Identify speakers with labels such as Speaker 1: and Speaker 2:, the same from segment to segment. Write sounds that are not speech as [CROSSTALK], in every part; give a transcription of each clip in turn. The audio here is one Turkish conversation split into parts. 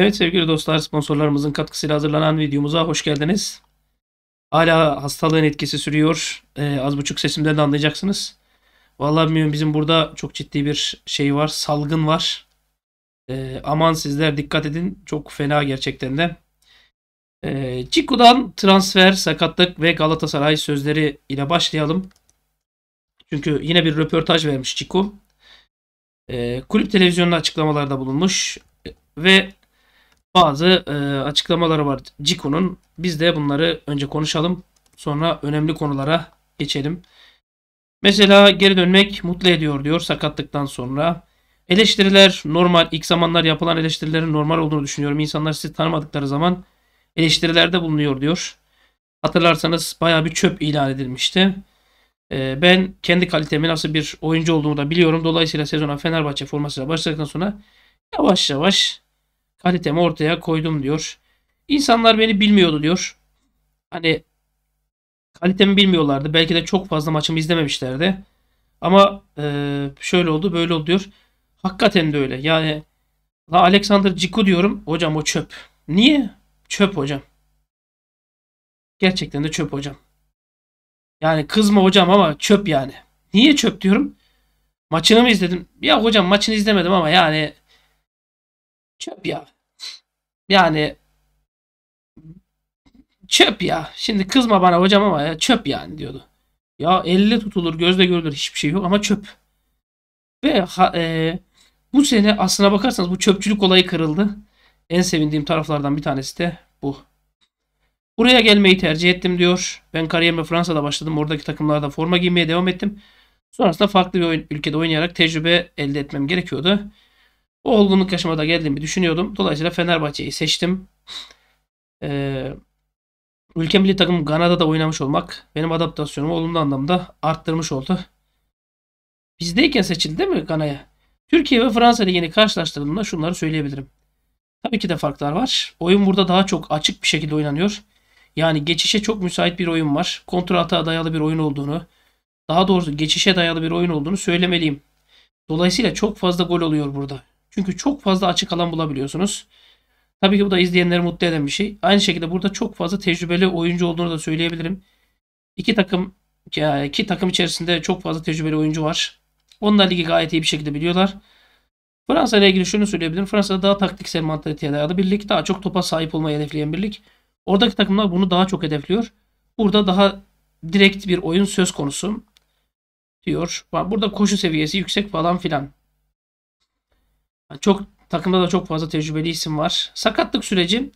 Speaker 1: Evet sevgili dostlar sponsorlarımızın katkısıyla hazırlanan videomuza hoş geldiniz. Hala hastalığın etkisi sürüyor. Ee, az buçuk sesimden de anlayacaksınız. Vallahi bilmiyorum bizim burada çok ciddi bir şey var. Salgın var. Ee, aman sizler dikkat edin. Çok fena gerçekten de. Ee, Ciku'dan transfer, sakatlık ve Galatasaray sözleri ile başlayalım. Çünkü yine bir röportaj vermiş Ciku. Ee, kulüp televizyonunda açıklamalarda bulunmuş. Ve bazı e, açıklamaları var Ciku'nun. Biz de bunları önce konuşalım. Sonra önemli konulara geçelim. Mesela geri dönmek mutlu ediyor diyor sakatlıktan sonra. Eleştiriler normal. İlk zamanlar yapılan eleştirilerin normal olduğunu düşünüyorum. İnsanlar sizi tanımadıkları zaman eleştirilerde bulunuyor diyor. Hatırlarsanız baya bir çöp ilan edilmişti. E, ben kendi kalitemi nasıl bir oyuncu olduğumu da biliyorum. Dolayısıyla sezona Fenerbahçe formasıyla başladıktan sonra yavaş yavaş Kalitemi ortaya koydum diyor. İnsanlar beni bilmiyordu diyor. Hani kalitemi bilmiyorlardı. Belki de çok fazla maçımı izlememişlerdi. Ama e, şöyle oldu böyle oldu diyor. Hakikaten de öyle. Yani la Alexander Ciku diyorum. Hocam o çöp. Niye? Çöp hocam. Gerçekten de çöp hocam. Yani kızma hocam ama çöp yani. Niye çöp diyorum? Maçını mı izledim? Ya hocam maçını izlemedim ama yani Çöp ya. Yani çöp ya. Şimdi kızma bana hocam ama ya çöp yani diyordu. Ya elle tutulur, gözle görülür hiçbir şey yok ama çöp. Ve ha, e, bu sene aslına bakarsanız bu çöpçülük olayı kırıldı. En sevindiğim taraflardan bir tanesi de bu. Buraya gelmeyi tercih ettim diyor. Ben kariyerime Fransa'da başladım. Oradaki takımlarda forma giymeye devam ettim. Sonrasında farklı bir ülkede oynayarak tecrübe elde etmem gerekiyordu. O olgunluk yaşamada geldiğimi düşünüyordum. Dolayısıyla Fenerbahçe'yi seçtim. Ee, ülke milli takım Gana'da da oynamış olmak benim adaptasyonumu olumlu anlamda arttırmış oldu. Bizdeyken seçildi değil mi Gana'ya? Türkiye ve Fransa ligini karşılaştırdığımda şunları söyleyebilirim. Tabii ki de farklar var. Oyun burada daha çok açık bir şekilde oynanıyor. Yani geçişe çok müsait bir oyun var. Kontrata dayalı bir oyun olduğunu, daha doğrusu geçişe dayalı bir oyun olduğunu söylemeliyim. Dolayısıyla çok fazla gol oluyor burada. Çünkü çok fazla açık alan bulabiliyorsunuz. Tabii ki bu da izleyenleri mutlu eden bir şey. Aynı şekilde burada çok fazla tecrübeli oyuncu olduğunu da söyleyebilirim. İki takım iki takım içerisinde çok fazla tecrübeli oyuncu var. Onlar ligi gayet iyi bir şekilde biliyorlar. Fransa ile ilgili şunu söyleyebilirim. Fransa daha taktiksel mantaliteye dayalı bir lig. Daha çok topa sahip olmayı hedefleyen bir lig. Oradaki takımlar bunu daha çok hedefliyor. Burada daha direkt bir oyun söz konusu diyor. Burada koşu seviyesi yüksek falan filan. Çok takımda da çok fazla tecrübeli isim var. Sakatlık süreci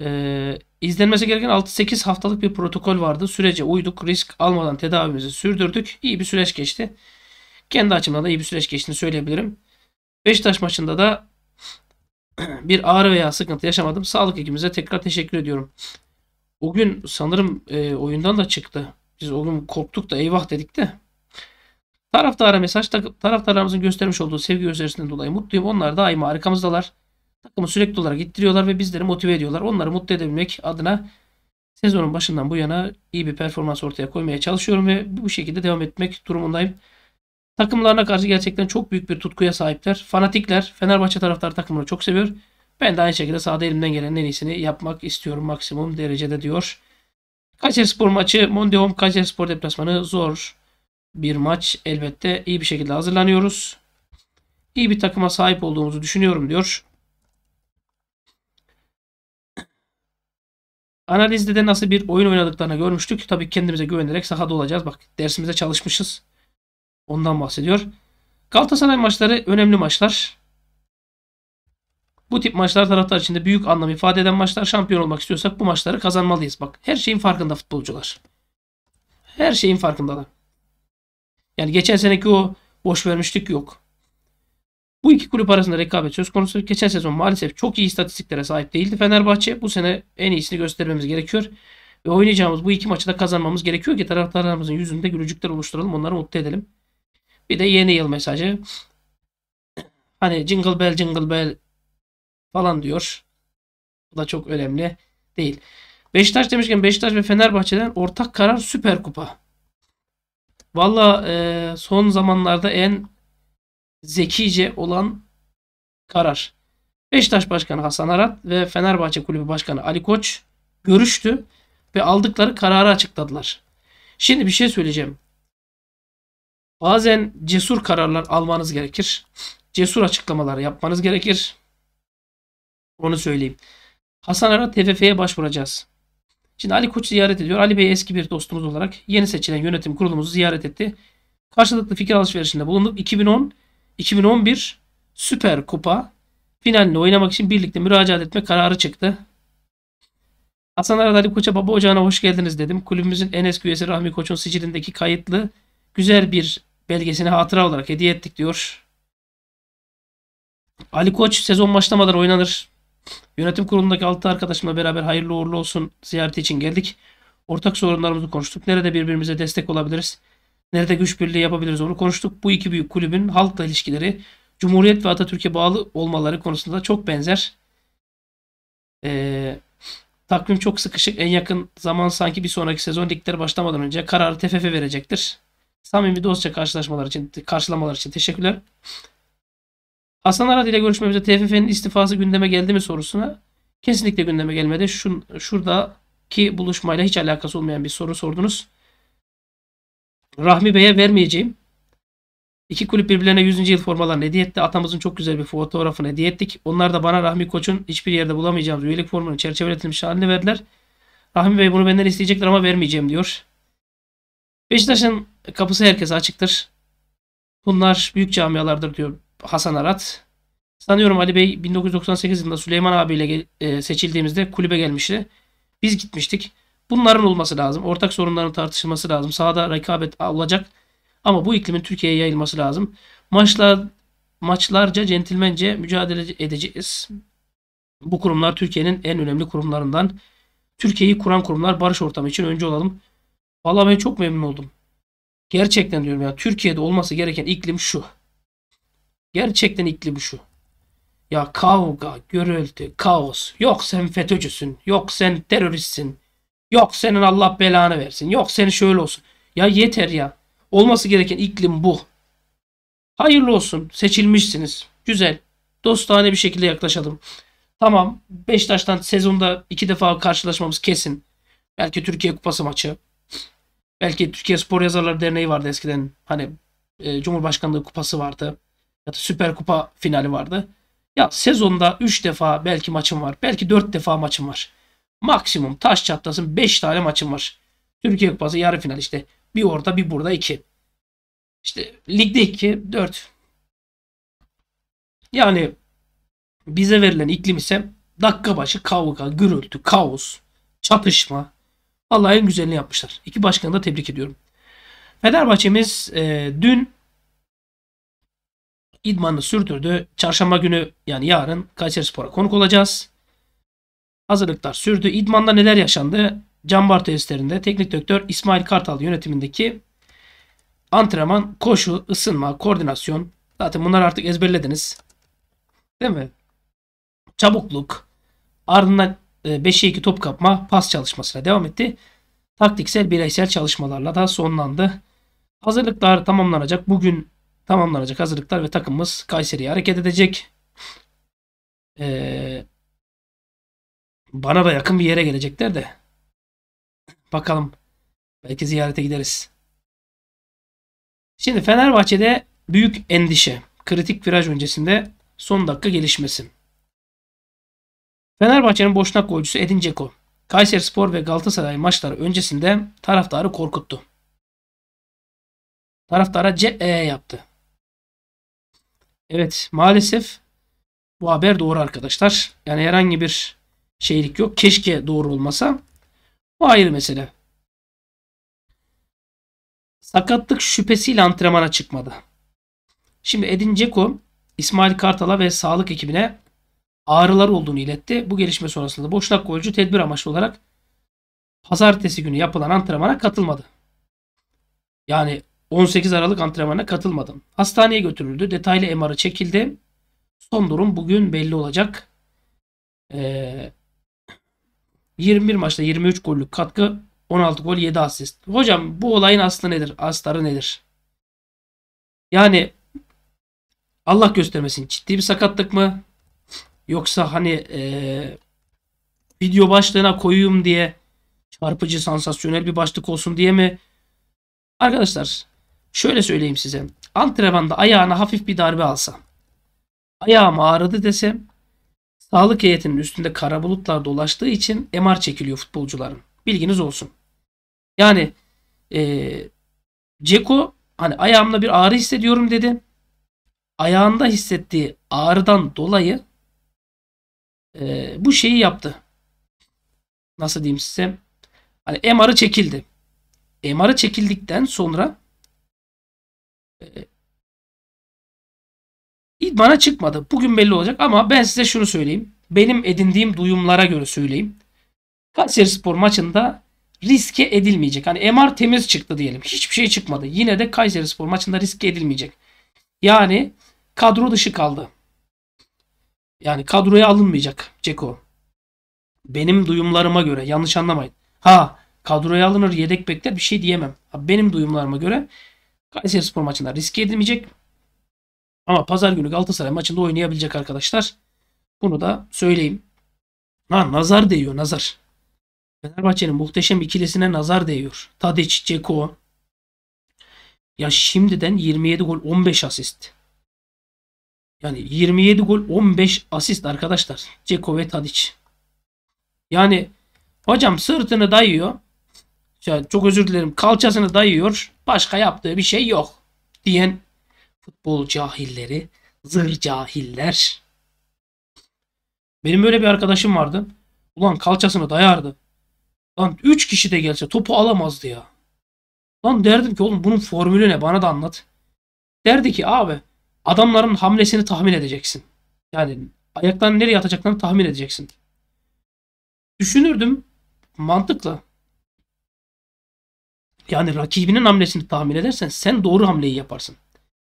Speaker 1: e, izlenmesi gereken 6-8 haftalık bir protokol vardı. Sürece uyduk, risk almadan tedavimizi sürdürdük. İyi bir süreç geçti. Kendi açımdan da iyi bir süreç geçtiğini söyleyebilirim. Beşiktaş maçında da [CLEARS THROAT] bir ağrı veya sıkıntı yaşamadım. Sağlık ekibimize tekrar teşekkür ediyorum. O gün sanırım e, oyundan da çıktı. Biz oğlum korktuk da eyvah dedik de Taraftara mesaj takıp taraftarlarımızın göstermiş olduğu sevgi gösterisinden dolayı mutluyum. Onlar daima arkamızdalar. Takımı sürekli olarak ittiriyorlar ve bizleri motive ediyorlar. Onları mutlu edebilmek adına sezonun başından bu yana iyi bir performans ortaya koymaya çalışıyorum ve bu şekilde devam etmek durumundayım. Takımlarına karşı gerçekten çok büyük bir tutkuya sahipler. Fanatikler Fenerbahçe taraftarı takımını çok seviyor. Ben de aynı şekilde sahada elimden gelenin en iyisini yapmak istiyorum maksimum derecede diyor. Kayseri Spor maçı Mondium Kayseri Spor deplasmanı zor bir maç. Elbette iyi bir şekilde hazırlanıyoruz. İyi bir takıma sahip olduğumuzu düşünüyorum diyor. Analizde de nasıl bir oyun oynadıklarını görmüştük. Tabii kendimize güvenerek sahada olacağız. Bak dersimize çalışmışız. Ondan bahsediyor. Galatasaray maçları önemli maçlar. Bu tip maçlar taraftar için de büyük anlam ifade eden maçlar. Şampiyon olmak istiyorsak bu maçları kazanmalıyız. Bak her şeyin farkında futbolcular. Her şeyin farkındalar. Yani geçen seneki o boş vermişlik yok. Bu iki kulüp arasında rekabet söz konusu. Geçen sezon maalesef çok iyi istatistiklere sahip değildi Fenerbahçe. Bu sene en iyisini göstermemiz gerekiyor. Ve oynayacağımız bu iki maçı da kazanmamız gerekiyor ki taraftarlarımızın yüzünde gülücükler oluşturalım. Onları mutlu edelim. Bir de yeni yıl mesajı. Hani jingle bell jingle bell falan diyor. Bu da çok önemli değil. Beşiktaş demişken Beşiktaş ve Fenerbahçe'den ortak karar Süper Kupa. Valla e, son zamanlarda en zekice olan karar. Beşiktaş Başkanı Hasan Arat ve Fenerbahçe Kulübü Başkanı Ali Koç görüştü ve aldıkları kararı açıkladılar. Şimdi bir şey söyleyeceğim. Bazen cesur kararlar almanız gerekir. Cesur açıklamalar yapmanız gerekir. Onu söyleyeyim. Hasan Arat TFF'ye başvuracağız. Şimdi Ali Koç ziyaret ediyor. Ali Bey eski bir dostumuz olarak yeni seçilen yönetim kurulumuzu ziyaret etti. Karşılıklı fikir alışverişinde bulunduk. 2010 2011 Süper Kupa finalini oynamak için birlikte müracaat etme kararı çıktı. Hasan Arad Ali Koç'a baba ocağına hoş geldiniz dedim. Kulübümüzün en eski üyesi Rahmi Koç'un sicilindeki kayıtlı güzel bir belgesini hatıra olarak hediye ettik diyor. Ali Koç sezon başlamadan oynanır. Yönetim kurulundaki altı arkadaşımla beraber hayırlı uğurlu olsun ziyareti için geldik. Ortak sorunlarımızı konuştuk. Nerede birbirimize destek olabiliriz? Nerede güç birliği yapabiliriz onu konuştuk. Bu iki büyük kulübün halkla ilişkileri Cumhuriyet ve Atatürk'e bağlı olmaları konusunda çok benzer. Ee, takvim çok sıkışık. En yakın zaman sanki bir sonraki sezon ligler başlamadan önce kararı TFF verecektir. Samimi dostça karşılaşmalar için, karşılamalar için teşekkürler. Hasan Arat ile görüşmemizde TFF'nin istifası gündeme geldi mi sorusuna kesinlikle gündeme gelmedi. Şun, şuradaki buluşmayla hiç alakası olmayan bir soru sordunuz. Rahmi Bey'e vermeyeceğim. İki kulüp birbirlerine 100. yıl formalarını hediye etti. Atamızın çok güzel bir fotoğrafını hediye ettik. Onlar da bana Rahmi Koç'un hiçbir yerde bulamayacağımız üyelik formunun çerçeveletilmiş halini verdiler. Rahmi Bey bunu benden isteyecekler ama vermeyeceğim diyor. Beşiktaş'ın kapısı herkese açıktır. Bunlar büyük camialardır diyor Hasan Arat. Sanıyorum Ali Bey 1998 yılında Süleyman abiyle e, seçildiğimizde kulübe gelmişti. Biz gitmiştik. Bunların olması lazım. Ortak sorunların tartışılması lazım. Sahada rekabet olacak. Ama bu iklimin Türkiye'ye yayılması lazım. Maçlar maçlarca centilmence mücadele edeceğiz. Bu kurumlar Türkiye'nin en önemli kurumlarından. Türkiye'yi kuran kurumlar barış ortamı için önce olalım. Vallahi ben çok memnun oldum. Gerçekten diyorum ya Türkiye'de olması gereken iklim şu. Gerçekten bu şu. Ya kavga, gürültü, kaos. Yok sen FETÖ'cüsün. Yok sen teröristsin. Yok senin Allah belanı versin. Yok seni şöyle olsun. Ya yeter ya. Olması gereken iklim bu. Hayırlı olsun. Seçilmişsiniz. Güzel. Dostane bir şekilde yaklaşalım. Tamam. Beşiktaş'tan sezonda iki defa karşılaşmamız kesin. Belki Türkiye Kupası maçı. Belki Türkiye Spor Yazarları Derneği vardı eskiden. Hani e, Cumhurbaşkanlığı Kupası vardı ya da Süper Kupa finali vardı. Ya sezonda 3 defa belki maçım var. Belki 4 defa maçım var. Maksimum taş çatlasın 5 tane maçım var. Türkiye Kupası yarı final işte. Bir orada bir burada 2. İşte ligde 2, 4. Yani bize verilen iklim ise dakika başı kavga, gürültü, kaos, çatışma. Vallahi en güzelini yapmışlar. İki başkanı da tebrik ediyorum. Fenerbahçe'miz e, dün idmanını sürdürdü. Çarşamba günü yani yarın Kayseri Spor'a konuk olacağız. Hazırlıklar sürdü. İdmanda neler yaşandı? Cambar tesislerinde teknik direktör İsmail Kartal yönetimindeki antrenman, koşu, ısınma, koordinasyon. Zaten bunları artık ezberlediniz. Değil mi? Çabukluk. Ardından 5'e 2 top kapma, pas çalışmasına devam etti. Taktiksel bireysel çalışmalarla da sonlandı. Hazırlıklar tamamlanacak. Bugün tamamlanacak hazırlıklar ve takımımız Kayseri'ye hareket edecek. Ee, bana da yakın bir yere gelecekler de. Bakalım. Belki ziyarete gideriz. Şimdi Fenerbahçe'de büyük endişe. Kritik viraj öncesinde son dakika gelişmesi. Fenerbahçe'nin boşnak golcüsü Edin Dzeko. Kayseri Spor ve Galatasaray maçları öncesinde taraftarı korkuttu. Taraftara CE e yaptı. Evet maalesef bu haber doğru arkadaşlar. Yani herhangi bir şeylik yok. Keşke doğru olmasa. Bu ayrı mesele. Sakatlık şüphesiyle antrenmana çıkmadı. Şimdi Edin Ceko İsmail Kartal'a ve sağlık ekibine ağrılar olduğunu iletti. Bu gelişme sonrasında boşnak golcü tedbir amaçlı olarak pazartesi günü yapılan antrenmana katılmadı. Yani 18 Aralık antrenmanına katılmadım. Hastaneye götürüldü. Detaylı MR'ı çekildi. Son durum bugün belli olacak. Ee, 21 maçta 23 gollük katkı 16 gol 7 asist. Hocam bu olayın aslı nedir? Astarı nedir? Yani Allah göstermesin ciddi bir sakatlık mı? Yoksa hani e, video başlığına koyayım diye çarpıcı sansasyonel bir başlık olsun diye mi? Arkadaşlar Şöyle söyleyeyim size. Antrenmanda ayağına hafif bir darbe alsam. Ayağım ağrıdı desem. Sağlık heyetinin üstünde kara bulutlar dolaştığı için MR çekiliyor futbolcuların. Bilginiz olsun. Yani e, Ceko hani ayağımda bir ağrı hissediyorum dedi. Ayağında hissettiği ağrıdan dolayı e, bu şeyi yaptı. Nasıl diyeyim size? Hani MR'ı çekildi. MR'ı çekildikten sonra ee, idmana çıkmadı. Bugün belli olacak ama ben size şunu söyleyeyim. Benim edindiğim duyumlara göre söyleyeyim. Kayseri Spor maçında riske edilmeyecek. Hani MR temiz çıktı diyelim. Hiçbir şey çıkmadı. Yine de Kayseri Spor maçında riske edilmeyecek. Yani kadro dışı kaldı. Yani kadroya alınmayacak Ceko. Benim duyumlarıma göre yanlış anlamayın. Ha kadroya alınır yedek bekler bir şey diyemem. Benim duyumlarıma göre Kayseri Spor maçında riske edilmeyecek. Ama pazar günü Galatasaray maçında oynayabilecek arkadaşlar. Bunu da söyleyeyim. Ha, nazar değiyor nazar. Fenerbahçe'nin muhteşem ikilisine nazar değiyor. Tadic, Ceko. Ya şimdiden 27 gol 15 asist. Yani 27 gol 15 asist arkadaşlar. Ceko ve Tadic. Yani hocam sırtını dayıyor çok özür dilerim kalçasını dayıyor başka yaptığı bir şey yok diyen futbol cahilleri, zır cahiller. Benim böyle bir arkadaşım vardı. Ulan kalçasını dayardı. Lan 3 kişi de gelse topu alamazdı ya. Lan derdim ki oğlum bunun formülü ne bana da anlat. Derdi ki abi adamların hamlesini tahmin edeceksin. Yani ayaklarını nereye atacaklarını tahmin edeceksin. Düşünürdüm mantıklı yani rakibinin hamlesini tahmin edersen sen doğru hamleyi yaparsın.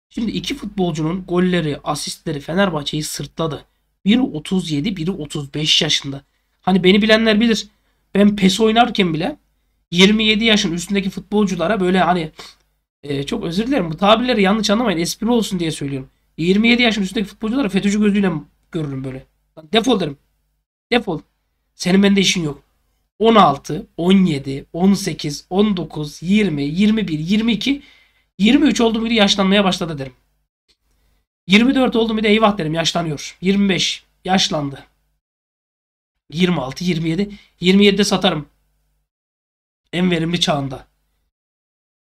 Speaker 1: Şimdi iki futbolcunun golleri, asistleri Fenerbahçe'yi sırtladı. Biri 37, biri 35 yaşında. Hani beni bilenler bilir. Ben PES oynarken bile 27 yaşın üstündeki futbolculara böyle hani e, çok özür dilerim bu tabirleri yanlış anlamayın espri olsun diye söylüyorum. 27 yaşın üstündeki futbolculara FETÖ'cü gözüyle görürüm böyle. Defol derim. Defol. Senin bende işin yok. 16, 17, 18, 19, 20, 21, 22, 23 oldum gibi yaşlanmaya başladı derim. 24 oldum bir eyvah derim yaşlanıyor. 25 yaşlandı. 26, 27, 27'de satarım. En verimli çağında.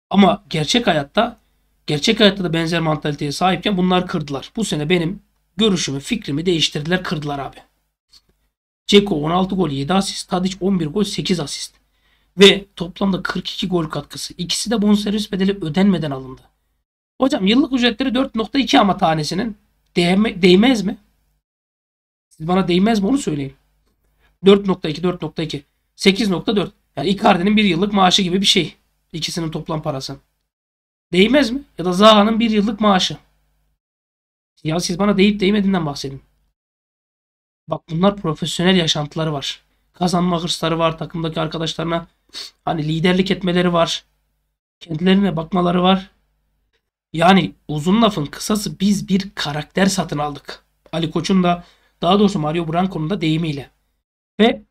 Speaker 1: Ama gerçek hayatta gerçek hayatta da benzer mantaliteye sahipken bunlar kırdılar. Bu sene benim görüşümü, fikrimi değiştirdiler, kırdılar abi. Ceko 16 gol 7 asist. Tadic 11 gol 8 asist. Ve toplamda 42 gol katkısı. İkisi de bonservis bedeli ödenmeden alındı. Hocam yıllık ücretleri 4.2 ama tanesinin. Değme, değmez mi? Siz bana değmez mi onu söyleyin. 4.2 4.2 8.4 yani Icardi'nin bir yıllık maaşı gibi bir şey. İkisinin toplam parası. Değmez mi? Ya da Zaha'nın bir yıllık maaşı. Ya siz bana deyip değmediğinden bahsedin. Bak bunlar profesyonel yaşantıları var. Kazanma hırsları var. Takımdaki arkadaşlarına hani liderlik etmeleri var. Kendilerine bakmaları var. Yani uzun lafın kısası biz bir karakter satın aldık. Ali Koç'un da daha doğrusu Mario Branco'nun da deyimiyle. Ve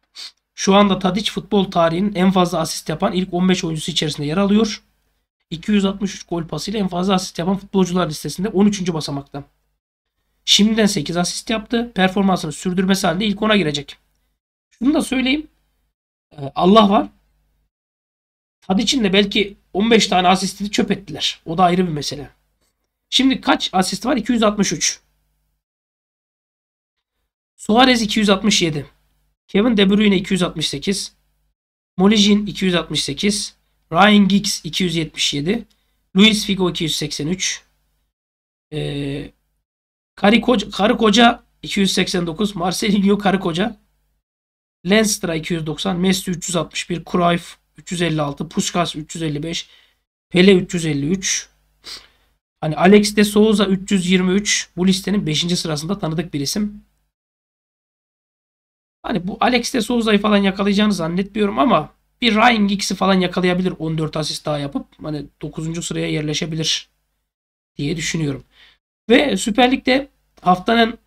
Speaker 1: şu anda Tadic futbol tarihinin en fazla asist yapan ilk 15 oyuncusu içerisinde yer alıyor. 263 gol pasıyla en fazla asist yapan futbolcular listesinde 13. basamakta. Şimdiden 8 asist yaptı. Performansını sürdürmesi halinde ilk 10'a girecek. Şunu da söyleyeyim. Ee, Allah var. Tad için de belki 15 tane asistini çöp ettiler. O da ayrı bir mesele. Şimdi kaç asist var? 263. Suarez 267. Kevin De Bruyne 268. Molijin 268. Ryan Giggs 277. Luis Figo 283. Ee, Karı koca, karı koca 289, Marcelinho karı koca, Lenstra 290, Messi 361, Cruyff 356, Puskas 355, Pele 353. Hani Alex de Souza 323 bu listenin 5. sırasında tanıdık bir isim. Hani bu Alex de Souza'yı falan yakalayacağını zannetmiyorum ama bir Ryan Giggs'i falan yakalayabilir 14 asist daha yapıp hani 9. sıraya yerleşebilir diye düşünüyorum. Ve Süper Lig'de haftanın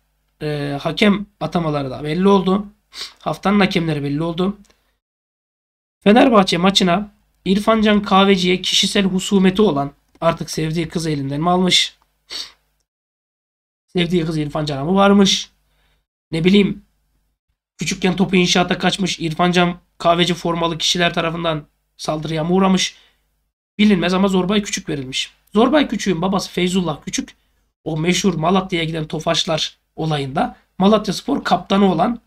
Speaker 1: e, hakem atamaları da belli oldu. Haftanın hakemleri belli oldu. Fenerbahçe maçına İrfancan Kahveci'ye kişisel husumeti olan artık sevdiği kızı elinden mi almış? Sevdiği kız İrfancan'a mı varmış? Ne bileyim küçükken topu inşaata kaçmış İrfancan Can kahveci formalı kişiler tarafından saldırıya mı uğramış? Bilinmez ama Zorbay Küçük verilmiş. Zorbay Küçük'ün babası Feyzullah Küçük o meşhur Malatya'ya giden Tofaşlar olayında Malatya Spor kaptanı olan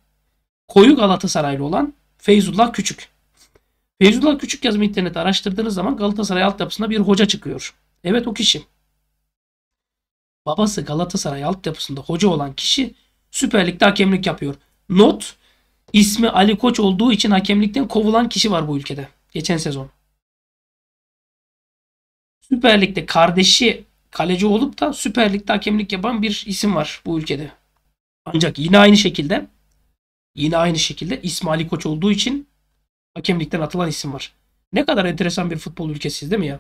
Speaker 1: koyu Galatasaraylı olan Feyzullah Küçük. Feyzullah Küçük yazımı internette araştırdığınız zaman Galatasaray altyapısında bir hoca çıkıyor. Evet o kişi. Babası Galatasaray altyapısında hoca olan kişi Süper Lig'de hakemlik yapıyor. Not ismi Ali Koç olduğu için hakemlikten kovulan kişi var bu ülkede. Geçen sezon. Süper Lig'de kardeşi kaleci olup da Süper Lig'de hakemlik yapan bir isim var bu ülkede. Ancak yine aynı şekilde yine aynı şekilde İsmail Koç olduğu için hakemlikten atılan isim var. Ne kadar enteresan bir futbol ülkesiz değil mi ya?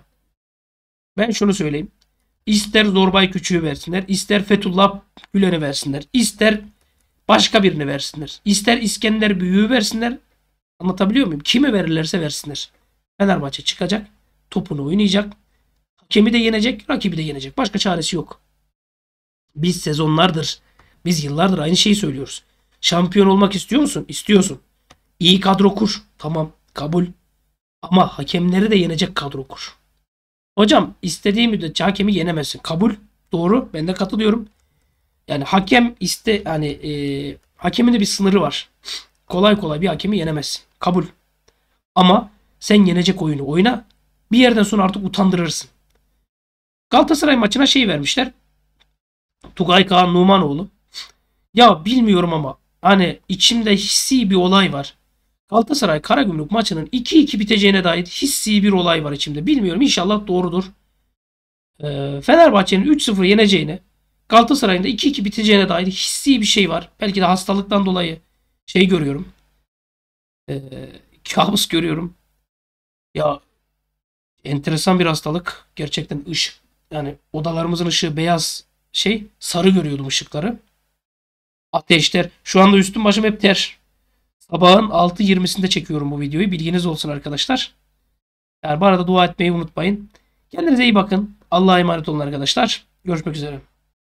Speaker 1: Ben şunu söyleyeyim. İster Zorbay Küçüğü versinler, ister Fethullah Gülen'i versinler, ister başka birini versinler, ister İskender Büyüğü versinler. Anlatabiliyor muyum? Kimi verirlerse versinler. Fenerbahçe çıkacak, topunu oynayacak, Kimi de yenecek, rakibi de yenecek. Başka çaresi yok. Biz sezonlardır, biz yıllardır aynı şeyi söylüyoruz. Şampiyon olmak istiyor musun? İstiyorsun. İyi kadro kur. Tamam, kabul. Ama hakemleri de yenecek kadro kur. Hocam istediği müddetçe hakemi yenemezsin. Kabul. Doğru. Ben de katılıyorum. Yani hakem iste hani e, hakemin de bir sınırı var. Kolay kolay bir hakemi yenemezsin. Kabul. Ama sen yenecek oyunu oyna. Bir yerden sonra artık utandırırsın. Galatasaray maçına şey vermişler. Tugay Kağan Numanoğlu. Ya bilmiyorum ama hani içimde hissi bir olay var. Galatasaray Karagümrük maçının 2-2 biteceğine dair hissi bir olay var içimde. Bilmiyorum inşallah doğrudur. Ee, Fenerbahçe'nin 3-0 yeneceğine Galatasaray'ın da 2-2 biteceğine dair hissi bir şey var. Belki de hastalıktan dolayı şey görüyorum. Ee, kabus görüyorum. Ya enteresan bir hastalık. Gerçekten ışık yani odalarımızın ışığı beyaz şey sarı görüyordum ışıkları. Ateşler. Şu anda üstüm başım hep ter. Sabahın 6.20'sinde çekiyorum bu videoyu. Bilginiz olsun arkadaşlar. Yani bu arada dua etmeyi unutmayın. Kendinize iyi bakın. Allah'a emanet olun arkadaşlar. Görüşmek üzere.